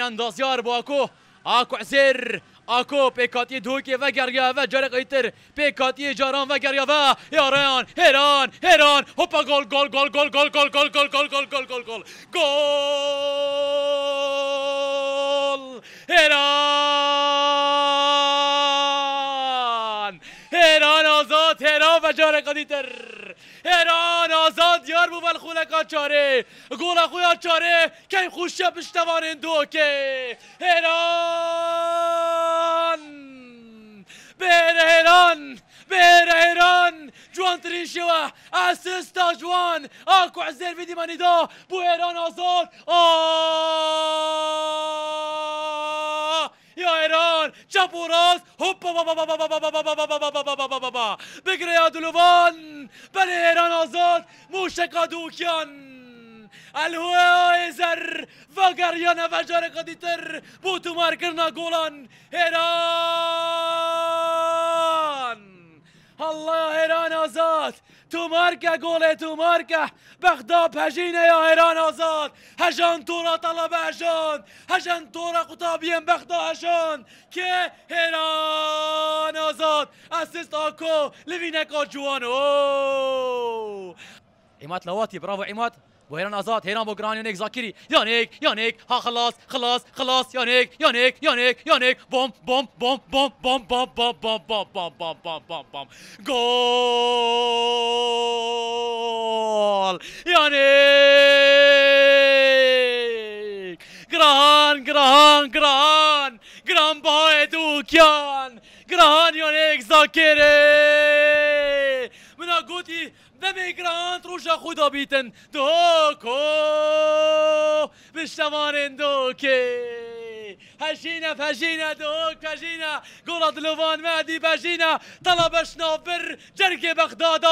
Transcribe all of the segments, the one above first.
اندازیار با اکو اکو عزیر اکو پیکاتی دوکی و گریا و جرق قیتر پیکاتی جاران و گریا و یاران هران هران هپا گل گل گل گل گل گل گل گل گل گل گل گل گل گل هران هران آزاد هران و جرق قیتر ایران آزاد یار خونه کا چاره گولا خویا چاره که خوشیا پشتوان دو که ایران بیر ایران بیر ایران جوان ترین شوا اسستا جوان آکو عزیر ویدی منی دا بو ایران آزاد یا ایران چپ و راست هوپا بابا بابا بابا بابا بابا بابا موشکادوکیان الهوه زر و گریان و جار قدیتر بوتو مارکرنا گولان هران تو مرکه گل تو مرکه بغدا پژینه یا ایران آزاد هشان تو را طلب هشان هشان تو را قطابیم بغدا هشان که ایران آزاد اسیست آکو لیوینک جوانو عماد لواتي برافو عماد وهيران ازاد هيران بوغران يونيك زاكيري يونيك يونيك ها خلاص خلاص خلاص يونيك يونيك يونيك يونيك بوم بوم بوم بوم بوم بوم بوم بوم بوم بوم بوم بوم بوم بوم جول يونيك گران گران جراهان جران بایدوکیان گران یونیک زاکیری گوتی به میگرانت روش خدا بیتن دوکو بشتوارن دوکه اجينا فاجينا دوك فاجينا قرد لوفان مادي باجينا طلب شنوبر جرقه بغدادا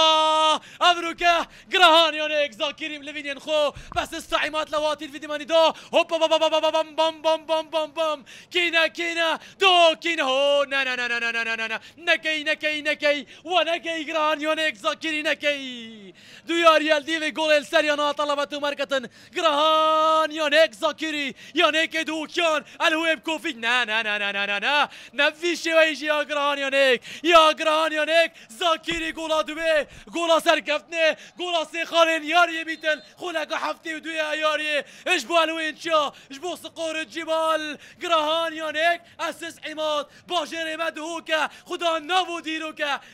ابروكا قرهان يونيك زاكيريم لفينيان خو بس استعيمات لواتي في ديماني دو هوبا بابا بابا بام بام بام بام بام بام بام كينا كينا دو كينا هو نا نا نا نا نا نا نا نا نكي نكي نكي ونكي قرهان يونيك زاكيري نكي ديار يالدي في جول السريانا طلبته مركة قرهان يونيك زاكيري يونيك دوكيان الهويب الكوفي نا نا نا نا نا نا نا نا فيشي ويجي يا غرانيونيك يا غرانيونيك زاكيري قولا دوي قولا سركفتني قولا سيخالين ياري بيتل خولك حفتي ودويا ياري ايش بو الوين شا ايش بو صقور الجبال غرانيونيك اسس عماد باجري مدهوكا خدا نابو ديروكا